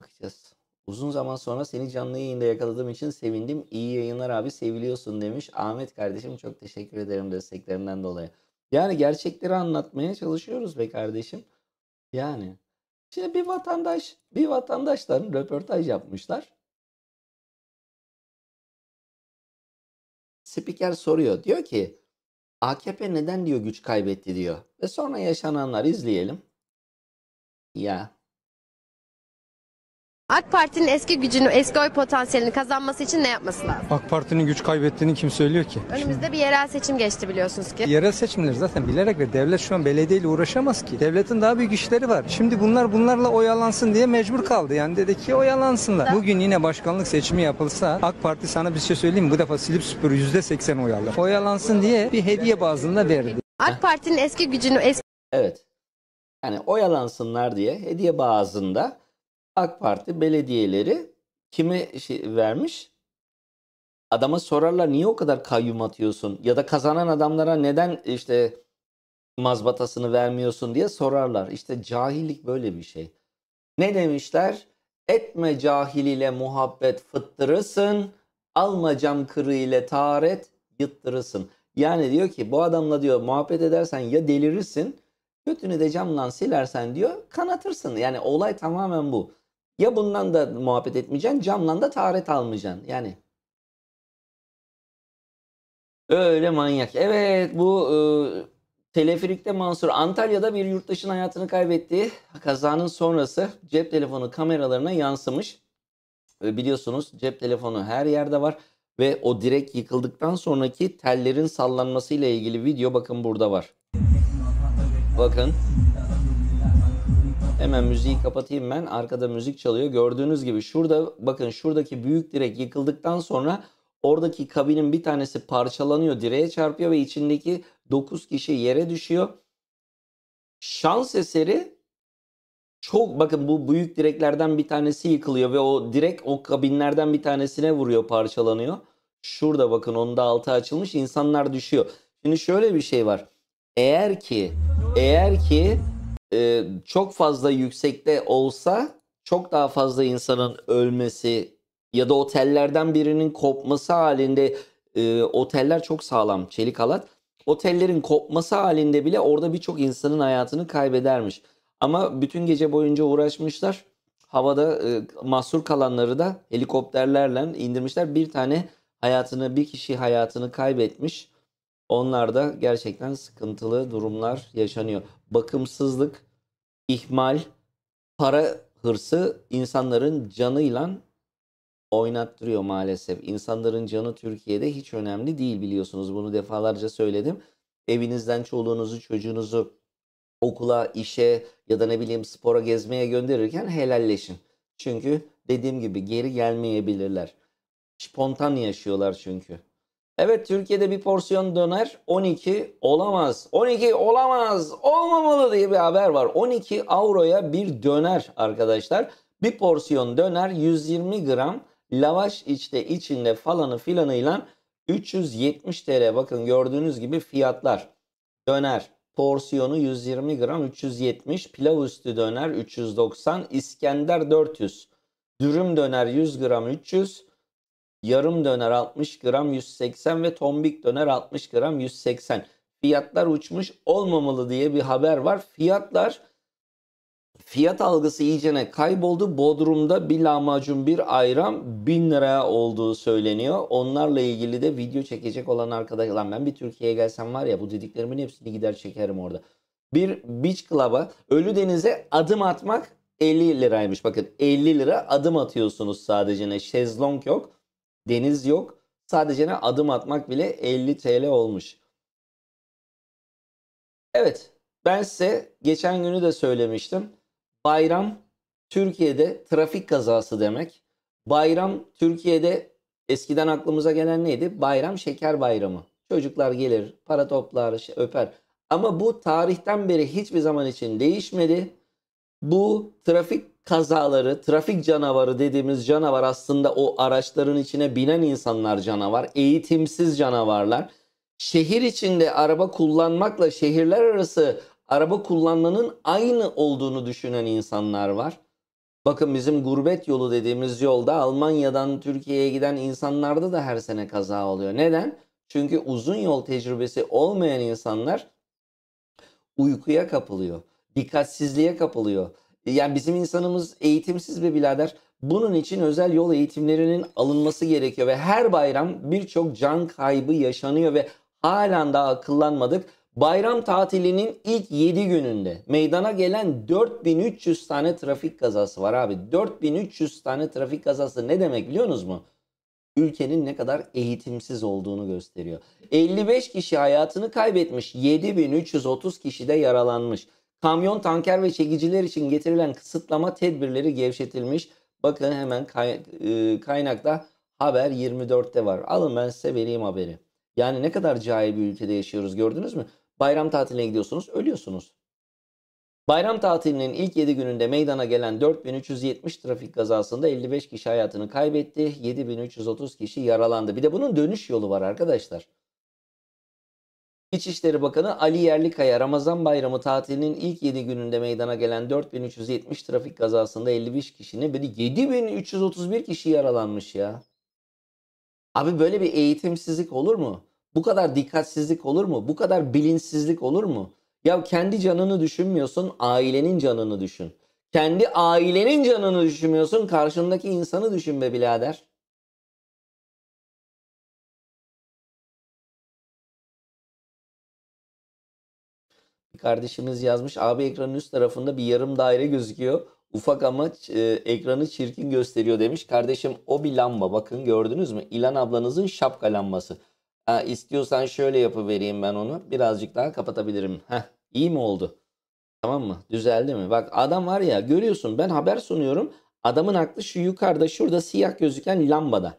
Bakacağız. Uzun zaman sonra seni canlı yayında yakaladığım için sevindim. İyi yayınlar abi seviliyorsun demiş. Ahmet kardeşim çok teşekkür ederim desteklerinden dolayı. Yani gerçekleri anlatmaya çalışıyoruz be kardeşim. Yani. Şimdi bir vatandaş, bir vatandaşların röportaj yapmışlar. Spiker soruyor. Diyor ki AKP neden diyor güç kaybetti diyor. Ve sonra yaşananlar izleyelim. Ya AK Parti'nin eski gücünü, eski oy potansiyelini kazanması için ne yapması lazım? AK Parti'nin güç kaybettiğini kim söylüyor ki? Önümüzde bir yerel seçim geçti biliyorsunuz ki. Yerel seçimleri zaten bilerek ve devlet şu an belediyeyle uğraşamaz ki. Devletin daha büyük işleri var. Şimdi bunlar bunlarla oyalansın diye mecbur kaldı. Yani dedi ki oyalansınlar. Bugün yine başkanlık seçimi yapılsa AK Parti sana bir şey söyleyeyim Bu defa silip süpür %80 oy alır. Oyalansın diye bir hediye bazında verdi. AK Parti'nin eski gücünü, eski... Evet. Yani oyalansınlar diye hediye bazında AK Parti belediyeleri kime şey vermiş? Adama sorarlar niye o kadar kayyum atıyorsun ya da kazanan adamlara neden işte mazbatasını vermiyorsun diye sorarlar. İşte cahillik böyle bir şey. Ne demişler? Etme cahil ile muhabbet fıttırırsın, alma cam kırı ile taharet yıttırırsın. Yani diyor ki bu adamla diyor muhabbet edersen ya delirirsin, götünü de camdan silersen diyor kanatırsın. Yani olay tamamen bu. Ya bundan da muhabbet etmeyeceksin, camdan da taharet almayacaksın. Yani öyle manyak. Evet bu e, teleferikte Mansur Antalya'da bir yurttaşın hayatını kaybetti. Kazanın sonrası cep telefonu kameralarına yansımış. E, biliyorsunuz cep telefonu her yerde var ve o direkt yıkıldıktan sonraki tellerin sallanmasıyla ilgili video bakın burada var. Bakın. Hemen müziği kapatayım ben. Arkada müzik çalıyor. Gördüğünüz gibi şurada bakın şuradaki büyük direk yıkıldıktan sonra oradaki kabinin bir tanesi parçalanıyor. Direğe çarpıyor ve içindeki 9 kişi yere düşüyor. Şans eseri çok bakın bu büyük direklerden bir tanesi yıkılıyor ve o direk o kabinlerden bir tanesine vuruyor parçalanıyor. Şurada bakın onun da altı açılmış insanlar düşüyor. Şimdi şöyle bir şey var. Eğer ki eğer ki e, çok fazla yüksekte olsa çok daha fazla insanın ölmesi ya da otellerden birinin kopması halinde e, oteller çok sağlam çelik halat. Otellerin kopması halinde bile orada birçok insanın hayatını kaybedermiş. Ama bütün gece boyunca uğraşmışlar. Havada e, mahsur kalanları da helikopterlerle indirmişler. Bir tane hayatını, bir kişi hayatını kaybetmiş. Onlar da gerçekten sıkıntılı durumlar yaşanıyor bakımsızlık, ihmal, para hırsı insanların canıyla oynattırıyor maalesef. İnsanların canı Türkiye'de hiç önemli değil biliyorsunuz. Bunu defalarca söyledim. Evinizden çoluğunuzu, çocuğunuzu okula, işe ya da ne bileyim spora gezmeye gönderirken helalleşin. Çünkü dediğim gibi geri gelmeyebilirler. Spontan yaşıyorlar çünkü. Evet Türkiye'de bir porsiyon döner 12 olamaz. 12 olamaz olmamalı diye bir haber var. 12 avroya bir döner arkadaşlar. Bir porsiyon döner 120 gram lavaş içte içinde falanı filanıyla 370 TL bakın gördüğünüz gibi fiyatlar. Döner porsiyonu 120 gram 370, pilav üstü döner 390, İskender 400, dürüm döner 100 gram 300, yarım döner 60 gram 180 ve tombik döner 60 gram 180. Fiyatlar uçmuş olmamalı diye bir haber var. Fiyatlar fiyat algısı iyicene kayboldu. Bodrum'da bir lahmacun bir ayran 1000 liraya olduğu söyleniyor. Onlarla ilgili de video çekecek olan arkadaş. Lan ben bir Türkiye'ye gelsem var ya bu dediklerimin hepsini gider çekerim orada. Bir beach club'a Ölü Deniz'e adım atmak 50 liraymış. Bakın 50 lira adım atıyorsunuz sadece. ne Şezlong yok deniz yok. Sadece ne adım atmak bile 50 TL olmuş. Evet ben size geçen günü de söylemiştim. Bayram Türkiye'de trafik kazası demek. Bayram Türkiye'de eskiden aklımıza gelen neydi? Bayram şeker bayramı. Çocuklar gelir, para toplar, şey öper. Ama bu tarihten beri hiçbir zaman için değişmedi. Bu trafik kazaları, trafik canavarı dediğimiz canavar aslında o araçların içine binen insanlar canavar, eğitimsiz canavarlar. Şehir içinde araba kullanmakla şehirler arası araba kullanmanın aynı olduğunu düşünen insanlar var. Bakın bizim gurbet yolu dediğimiz yolda Almanya'dan Türkiye'ye giden insanlarda da her sene kaza oluyor. Neden? Çünkü uzun yol tecrübesi olmayan insanlar uykuya kapılıyor, dikkatsizliğe kapılıyor. Yani bizim insanımız eğitimsiz bir birader. Bunun için özel yol eğitimlerinin alınması gerekiyor ve her bayram birçok can kaybı yaşanıyor ve halen daha akıllanmadık. Bayram tatilinin ilk 7 gününde meydana gelen 4300 tane trafik kazası var abi. 4300 tane trafik kazası ne demek biliyor musunuz mu? Ülkenin ne kadar eğitimsiz olduğunu gösteriyor. 55 kişi hayatını kaybetmiş, 7330 kişi de yaralanmış. Kamyon, tanker ve çekiciler için getirilen kısıtlama tedbirleri gevşetilmiş. Bakın hemen kay, e, kaynakta haber 24'te var. Alın ben size vereyim haberi. Yani ne kadar cahil bir ülkede yaşıyoruz gördünüz mü? Bayram tatiline gidiyorsunuz, ölüyorsunuz. Bayram tatilinin ilk 7 gününde meydana gelen 4370 trafik kazasında 55 kişi hayatını kaybetti, 7330 kişi yaralandı. Bir de bunun dönüş yolu var arkadaşlar. İçişleri Bakanı Ali Yerlikaya Ramazan Bayramı tatilinin ilk 7 gününde meydana gelen 4370 trafik kazasında 55 kişinin ve 7331 kişi yaralanmış ya. Abi böyle bir eğitimsizlik olur mu? Bu kadar dikkatsizlik olur mu? Bu kadar bilinçsizlik olur mu? Ya kendi canını düşünmüyorsun, ailenin canını düşün. Kendi ailenin canını düşünmüyorsun, karşındaki insanı düşün be birader. kardeşimiz yazmış. Abi ekranın üst tarafında bir yarım daire gözüküyor. Ufak ama e, ekranı çirkin gösteriyor demiş. Kardeşim o bir lamba bakın gördünüz mü? İlan ablanızın şapka lambası. Ha, istiyorsan şöyle yapıvereyim ben onu. Birazcık daha kapatabilirim. Heh, iyi mi oldu? Tamam mı? Düzeldi mi? Bak adam var ya görüyorsun ben haber sunuyorum. Adamın aklı şu yukarıda şurada siyah gözüken lambada.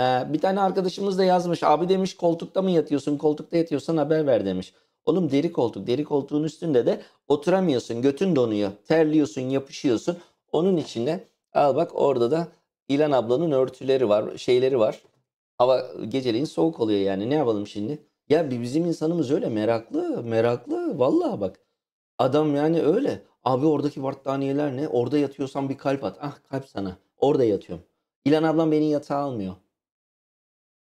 Ee, bir tane arkadaşımız da yazmış. Abi demiş koltukta mı yatıyorsun? Koltukta yatıyorsan haber ver demiş. Oğlum deri koltuk. Deri koltuğun üstünde de oturamıyorsun. Götün donuyor. Terliyorsun, yapışıyorsun. Onun içinde al bak orada da İlan ablanın örtüleri var, şeyleri var. Hava geceliğin soğuk oluyor yani. Ne yapalım şimdi? Ya bizim insanımız öyle meraklı, meraklı. Vallahi bak. Adam yani öyle. Abi oradaki battaniyeler ne? Orada yatıyorsan bir kalp at. Ah kalp sana. Orada yatıyorum. İlan ablam beni yatağa almıyor.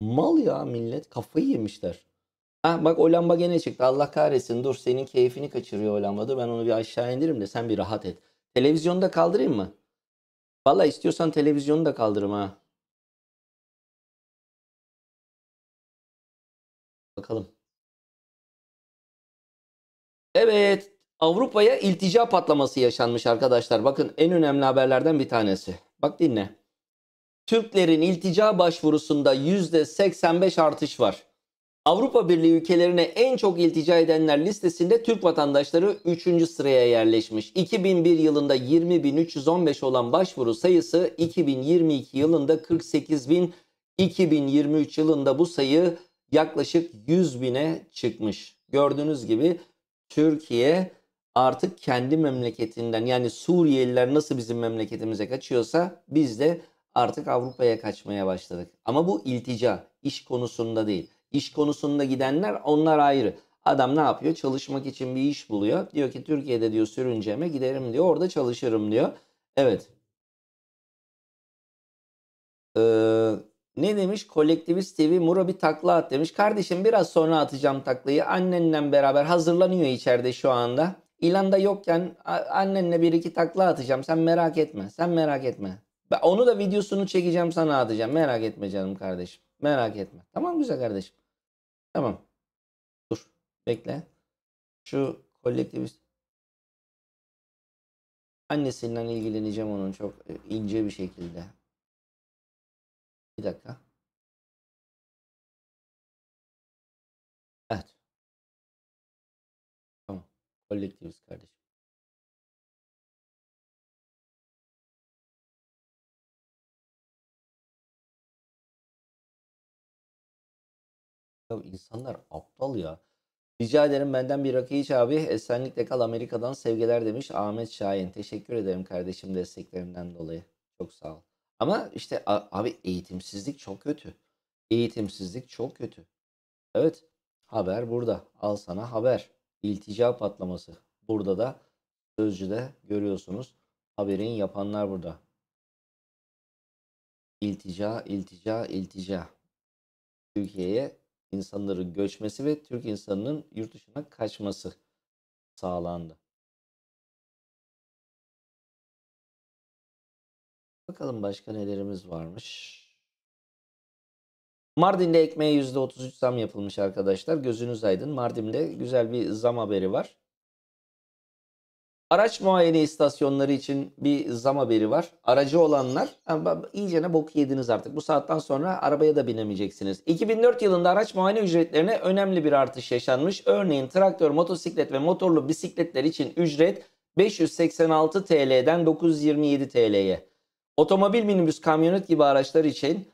Mal ya millet. Kafayı yemişler. Ha, bak o lamba gene çıktı. Allah kahretsin dur senin keyfini kaçırıyor o lamba. Dur ben onu bir aşağı indiririm de sen bir rahat et. Televizyonu da kaldırayım mı? Vallahi istiyorsan televizyonu da kaldırım ha. Bakalım. Evet Avrupa'ya iltica patlaması yaşanmış arkadaşlar. Bakın en önemli haberlerden bir tanesi. Bak dinle. Türklerin iltica başvurusunda %85 artış var. Avrupa Birliği ülkelerine en çok iltica edenler listesinde Türk vatandaşları 3. sıraya yerleşmiş. 2001 yılında 20.315 olan başvuru sayısı 2022 yılında 48.000, 2023 yılında bu sayı yaklaşık 100.000'e çıkmış. Gördüğünüz gibi Türkiye artık kendi memleketinden yani Suriyeliler nasıl bizim memleketimize kaçıyorsa biz de artık Avrupa'ya kaçmaya başladık. Ama bu iltica iş konusunda değil iş konusunda gidenler onlar ayrı. Adam ne yapıyor? Çalışmak için bir iş buluyor. Diyor ki Türkiye'de diyor sürünceme giderim diyor. Orada çalışırım diyor. Evet. Ee, ne demiş? Kolektivist TV Muro bir takla at demiş. Kardeşim biraz sonra atacağım taklayı. Annenle beraber hazırlanıyor içeride şu anda. İlanda yokken annenle bir iki takla atacağım. Sen merak etme. Sen merak etme. Onu da videosunu çekeceğim sana atacağım. Merak etme canım kardeşim. Merak etme. Tamam güzel kardeşim. Tamam. Dur. Bekle. Şu kolektivist annesiyle ilgileneceğim onun çok e, ince bir şekilde. Bir dakika. Evet. Tamam. Kolektiviz kardeş. Ya insanlar aptal ya. Rica ederim benden bir rakı iç abi. Esenlikle kal Amerika'dan sevgiler demiş Ahmet Şahin. Teşekkür ederim kardeşim desteklerinden dolayı. Çok sağ ol. Ama işte abi eğitimsizlik çok kötü. Eğitimsizlik çok kötü. Evet haber burada. Al sana haber. İltica patlaması. Burada da sözcüde görüyorsunuz. Haberin yapanlar burada. İltica, iltica, iltica. Türkiye'ye insanların göçmesi ve Türk insanının yurt dışına kaçması sağlandı. Bakalım başka nelerimiz varmış. Mardin'de ekmeğe %33 zam yapılmış arkadaşlar. Gözünüz aydın. Mardin'de güzel bir zam haberi var. Araç muayene istasyonları için bir zam haberi var. Aracı olanlar iyicene bok yediniz artık. Bu saatten sonra arabaya da binemeyeceksiniz. 2004 yılında araç muayene ücretlerine önemli bir artış yaşanmış. Örneğin traktör, motosiklet ve motorlu bisikletler için ücret 586 TL'den 927 TL'ye. Otomobil, minibüs, kamyonet gibi araçlar için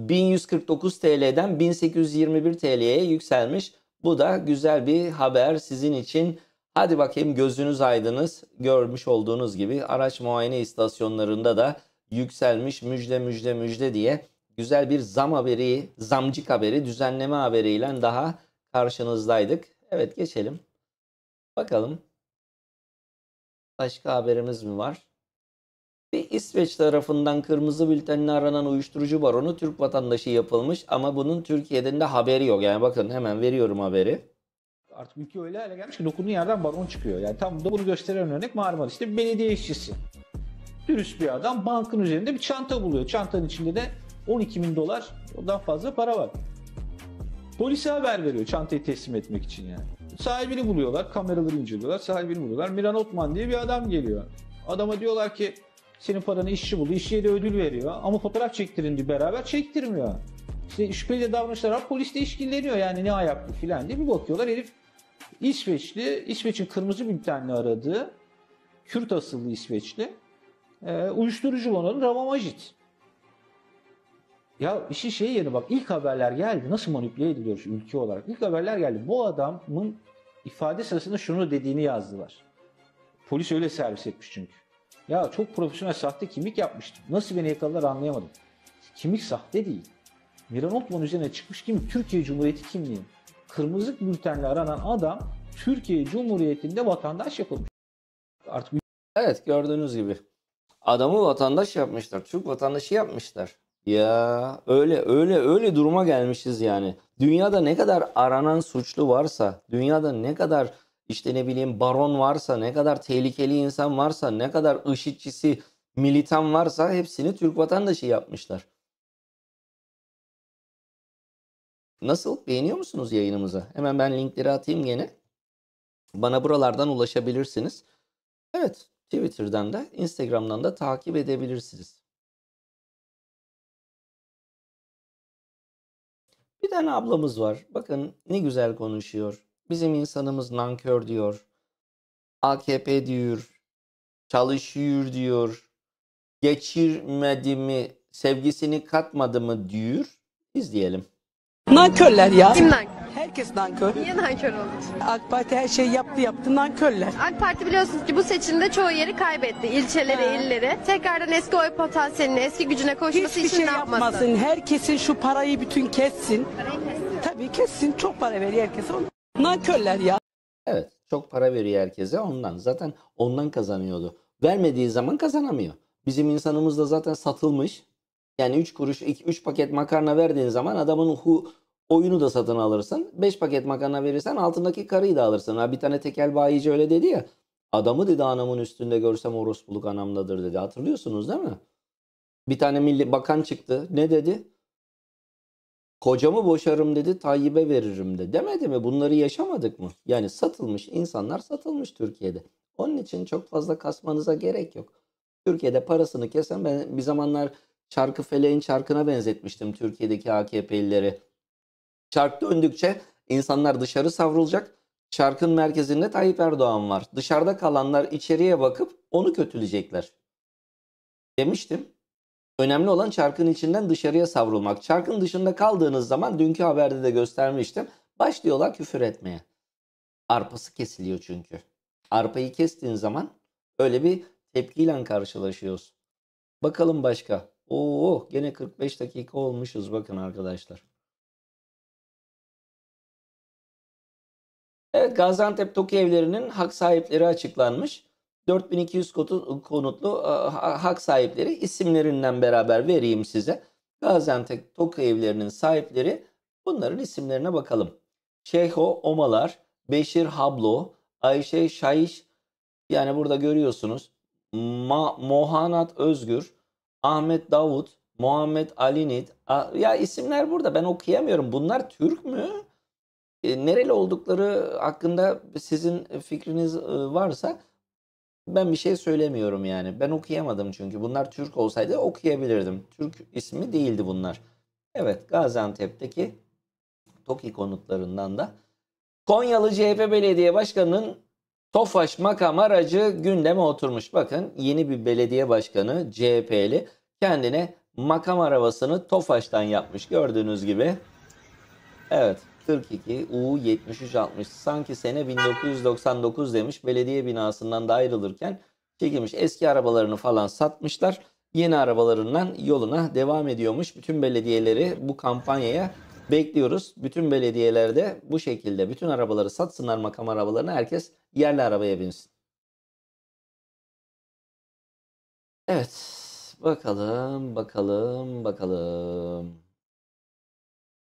1149 TL'den 1821 TL'ye yükselmiş. Bu da güzel bir haber sizin için Hadi bakayım gözünüz aydınız görmüş olduğunuz gibi araç muayene istasyonlarında da yükselmiş müjde müjde müjde diye güzel bir zam haberi, zamcık haberi, düzenleme haberiyle daha karşınızdaydık. Evet geçelim. Bakalım. Başka haberimiz mi var? Bir İsveç tarafından kırmızı bültenle aranan uyuşturucu baronu Türk vatandaşı yapılmış ama bunun Türkiye'den de haberi yok. Yani bakın hemen veriyorum haberi. Artık ülke öyle hale gelmiş ki dokunduğun yerden baron çıkıyor. Yani tam da bunu gösteren örnek Marmara. İşte belediye işçisi. Dürüst bir adam bankın üzerinde bir çanta buluyor. Çantanın içinde de 12 bin dolar ondan fazla para var. Polise haber veriyor çantayı teslim etmek için yani. Sahibini buluyorlar, kameraları inceliyorlar, sahibini buluyorlar. Miran Otman diye bir adam geliyor. Adama diyorlar ki senin paranı işçi buldu, işçiye de ödül veriyor. Ama fotoğraf çektirin diye beraber çektirmiyor. İşte şüpheli davranışlar var, polis de işkilleniyor yani ne ayaklı filan diye bir bakıyorlar herif İsveçli, İsveç'in kırmızı bültenle aradığı Kürt asıllı İsveçli e, uyuşturucu olanı Ravamajit. Ya işi şey yerine bak ilk haberler geldi. Nasıl manipüle ediliyoruz ülke olarak? İlk haberler geldi. Bu adamın ifade sırasında şunu dediğini yazdılar. Polis öyle servis etmiş çünkü. Ya çok profesyonel sahte kimlik yapmıştım. Nasıl beni yakaladılar anlayamadım. Kimlik sahte değil. Miran Otman üzerine çıkmış kim? Türkiye Cumhuriyeti kimliği kırmızı bültenle aranan adam Türkiye Cumhuriyeti'nde vatandaş yapılmış. Artık Evet gördüğünüz gibi. Adamı vatandaş yapmışlar. Türk vatandaşı yapmışlar. Ya öyle öyle öyle duruma gelmişiz yani. Dünyada ne kadar aranan suçlu varsa, dünyada ne kadar işte ne bileyim baron varsa, ne kadar tehlikeli insan varsa, ne kadar IŞİD'çisi, militan varsa hepsini Türk vatandaşı yapmışlar. Nasıl? Beğeniyor musunuz yayınımızı? Hemen ben linkleri atayım gene. Bana buralardan ulaşabilirsiniz. Evet, Twitter'dan da, Instagram'dan da takip edebilirsiniz. Bir tane ablamız var. Bakın ne güzel konuşuyor. Bizim insanımız nankör diyor. AKP diyor. Çalışıyor diyor. Geçirmedi mi, sevgisini katmadı mı diyor. İzleyelim. Nanköller ya. Kim nankör? Herkes nankör. Niye nankör oldu? AK Parti her şeyi yaptı yaptı nankörler. AK Parti biliyorsunuz ki bu seçimde çoğu yeri kaybetti. İlçeleri, Ha. illeri. Tekrardan eski oy potansiyeline, eski gücüne koşması Hiçbir için şey ne yapmasın. yapmasın. Herkesin şu parayı bütün kessin. Tabii kessin. Çok para veriyor herkese. Nankörler ya. Evet çok para veriyor herkese ondan. Zaten ondan kazanıyordu. Vermediği zaman kazanamıyor. Bizim insanımız da zaten satılmış. Yani 3 kuruş 3 paket makarna verdiğin zaman adamın hu, oyunu da satın alırsın. 5 paket makarna verirsen altındaki karıyı da alırsın. Ha, bir tane tekel bayici öyle dedi ya. Adamı dedi anamın üstünde görsem orospuluk anamdadır dedi. Hatırlıyorsunuz değil mi? Bir tane milli bakan çıktı. Ne dedi? Kocamı boşarım dedi, Tayyip'e veririm de. Demedi mi? Bunları yaşamadık mı? Yani satılmış, insanlar satılmış Türkiye'de. Onun için çok fazla kasmanıza gerek yok. Türkiye'de parasını kesen ben bir zamanlar çarkı feleğin çarkına benzetmiştim Türkiye'deki AKP'lileri. Çark döndükçe insanlar dışarı savrulacak. Çarkın merkezinde Tayyip Erdoğan var. Dışarıda kalanlar içeriye bakıp onu kötüleyecekler. Demiştim. Önemli olan çarkın içinden dışarıya savrulmak. Çarkın dışında kaldığınız zaman dünkü haberde de göstermiştim. Başlıyorlar küfür etmeye. Arpası kesiliyor çünkü. Arpayı kestiğin zaman öyle bir tepkiyle karşılaşıyoruz. Bakalım başka. Oo gene 45 dakika olmuşuz bakın arkadaşlar. Evet Gaziantep TOKİ evlerinin hak sahipleri açıklanmış. 4200 konutlu hak sahipleri isimlerinden beraber vereyim size. Gaziantep TOKİ evlerinin sahipleri bunların isimlerine bakalım. Şeyho Omalar, Beşir Hablo, Ayşe Şayiş yani burada görüyorsunuz. Ma Mohanat Özgür, Ahmet Davut, Muhammed Alinit. Ya isimler burada ben okuyamıyorum. Bunlar Türk mü? E, nereli oldukları hakkında sizin fikriniz e, varsa ben bir şey söylemiyorum yani. Ben okuyamadım çünkü. Bunlar Türk olsaydı okuyabilirdim. Türk ismi değildi bunlar. Evet Gaziantep'teki TOKİ konutlarından da. Konyalı CHP Belediye Başkanı'nın Tofaş makam aracı gündeme oturmuş. Bakın yeni bir belediye başkanı CHP'li kendine makam arabasını Tofaş'tan yapmış gördüğünüz gibi. Evet 42 U7360 sanki sene 1999 demiş belediye binasından da ayrılırken çekilmiş eski arabalarını falan satmışlar. Yeni arabalarından yoluna devam ediyormuş. Bütün belediyeleri bu kampanyaya bekliyoruz. Bütün belediyelerde bu şekilde bütün arabaları satsınlar makam arabalarını herkes yerli arabaya binsin. Evet Bakalım, bakalım, bakalım.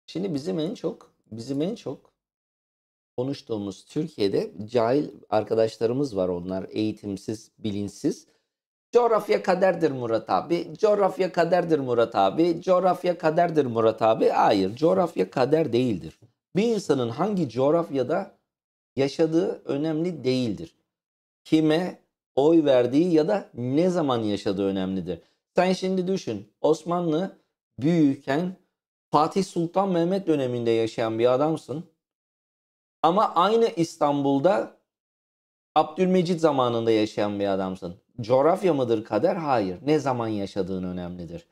Şimdi bizim en çok, bizim en çok konuştuğumuz Türkiye'de cahil arkadaşlarımız var onlar. Eğitimsiz, bilinçsiz. Coğrafya kaderdir Murat abi. Coğrafya kaderdir Murat abi. Coğrafya kaderdir Murat abi. Hayır, coğrafya kader değildir. Bir insanın hangi coğrafyada yaşadığı önemli değildir. Kime oy verdiği ya da ne zaman yaşadığı önemlidir. Sen şimdi düşün. Osmanlı büyüyken Fatih Sultan Mehmet döneminde yaşayan bir adamsın. Ama aynı İstanbul'da Abdülmecit zamanında yaşayan bir adamsın. Coğrafya mıdır kader? Hayır. Ne zaman yaşadığın önemlidir.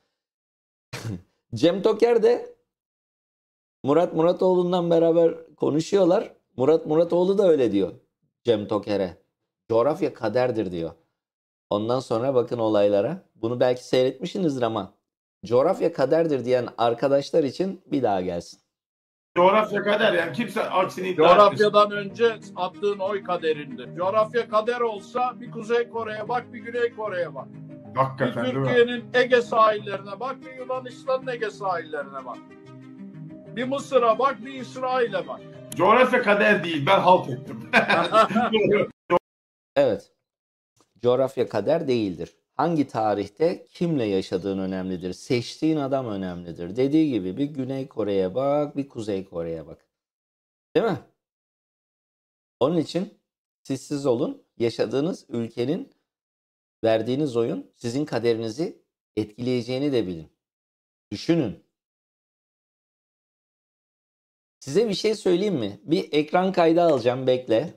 Cem Toker de Murat Muratoğlu'ndan beraber konuşuyorlar. Murat Muratoğlu da öyle diyor Cem Toker'e. Coğrafya kaderdir diyor. Ondan sonra bakın olaylara. Bunu belki seyretmişsinizdir ama coğrafya kaderdir diyen arkadaşlar için bir daha gelsin. Coğrafya kader yani kimse aksini iddia Coğrafyadan etmesin. önce attığın oy kaderindir. Coğrafya kader olsa bir Kuzey Kore'ye bak bir Güney Kore'ye bak. Hakikaten, bir Türkiye'nin Ege sahillerine bak bir Yunanistan'ın Ege sahillerine bak. Bir Mısır'a bak bir İsrail'e bak. Coğrafya kader değil ben halt ettim. evet. Coğrafya kader değildir hangi tarihte kimle yaşadığın önemlidir. Seçtiğin adam önemlidir. Dediği gibi bir Güney Kore'ye bak, bir Kuzey Kore'ye bak. Değil mi? Onun için sizsiz olun. Yaşadığınız ülkenin verdiğiniz oyun sizin kaderinizi etkileyeceğini de bilin. Düşünün. Size bir şey söyleyeyim mi? Bir ekran kaydı alacağım bekle.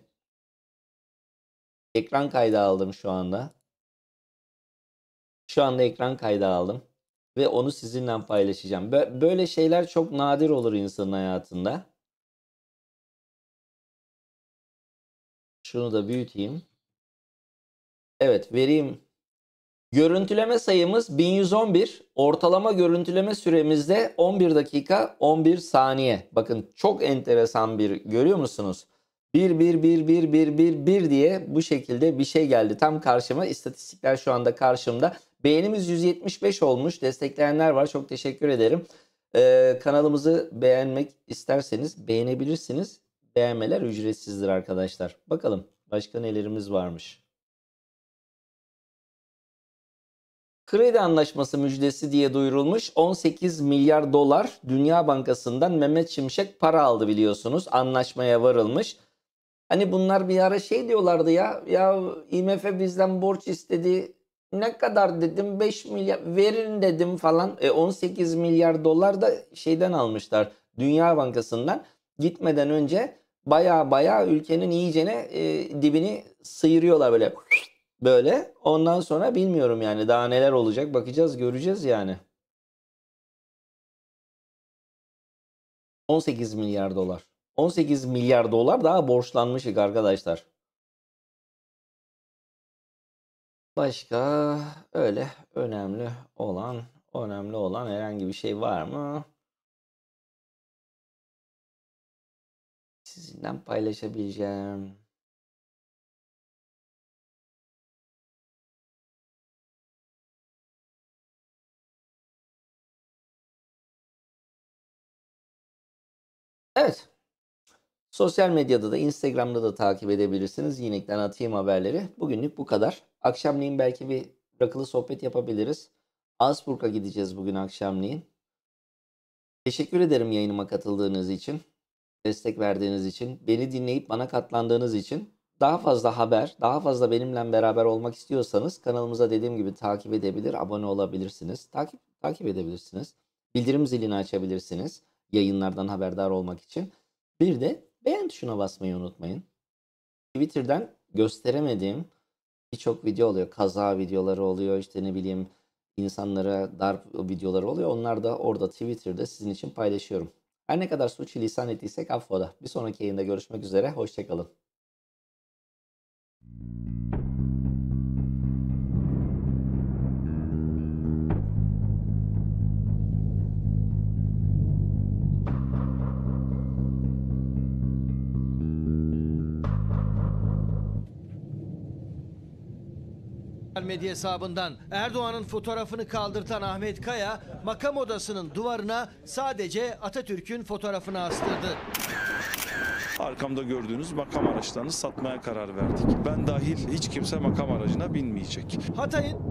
Ekran kaydı aldım şu anda. Şu anda ekran kaydı aldım ve onu sizinle paylaşacağım. Böyle şeyler çok nadir olur insanın hayatında. Şunu da büyüteyim. Evet vereyim. Görüntüleme sayımız 1111. Ortalama görüntüleme süremizde 11 dakika 11 saniye. Bakın çok enteresan bir görüyor musunuz? 1 1 1 1 1 1 1 diye bu şekilde bir şey geldi tam karşıma. İstatistikler şu anda karşımda. Beğenimiz 175 olmuş. Destekleyenler var. Çok teşekkür ederim. Ee, kanalımızı beğenmek isterseniz beğenebilirsiniz. Beğenmeler ücretsizdir arkadaşlar. Bakalım başka nelerimiz varmış. Kredi anlaşması müjdesi diye duyurulmuş 18 milyar dolar Dünya Bankası'ndan Mehmet Şimşek para aldı biliyorsunuz. Anlaşmaya varılmış. Hani bunlar bir ara şey diyorlardı ya. Ya IMF bizden borç istedi. Ne kadar dedim 5 milyar verin dedim falan. E 18 milyar dolar da şeyden almışlar. Dünya Bankası'ndan gitmeden önce baya baya ülkenin iyicene e, dibini sıyırıyorlar böyle. Böyle. Ondan sonra bilmiyorum yani daha neler olacak bakacağız göreceğiz yani. 18 milyar dolar. 18 milyar dolar daha borçlanmışık arkadaşlar. Başka öyle önemli olan önemli olan herhangi bir şey var mı? Sizinden paylaşabileceğim. Evet. Sosyal medyada da Instagram'da da takip edebilirsiniz. Yinik'ten atayım haberleri. Bugünlük bu kadar. Akşamleyin belki bir rakılı sohbet yapabiliriz. Augsburg'a gideceğiz bugün akşamleyin. Teşekkür ederim yayınıma katıldığınız için. Destek verdiğiniz için. Beni dinleyip bana katlandığınız için. Daha fazla haber, daha fazla benimle beraber olmak istiyorsanız kanalımıza dediğim gibi takip edebilir, abone olabilirsiniz. Takip takip edebilirsiniz. Bildirim zilini açabilirsiniz yayınlardan haberdar olmak için. Bir de beğen tuşuna basmayı unutmayın. Twitter'dan gösteremediğim birçok video oluyor. Kaza videoları oluyor işte ne bileyim insanlara darp videoları oluyor. Onlar da orada Twitter'da sizin için paylaşıyorum. Her ne kadar suçu lisan ettiysek affola. Bir sonraki yayında görüşmek üzere. Hoşçakalın. Medya hesabından Erdoğan'ın fotoğrafını kaldırtan Ahmet Kaya makam odasının duvarına sadece Atatürk'ün fotoğrafını astırdı. Arkamda gördüğünüz makam araçlarını satmaya karar verdik. Ben dahil hiç kimse makam aracına binmeyecek. Hatay'ın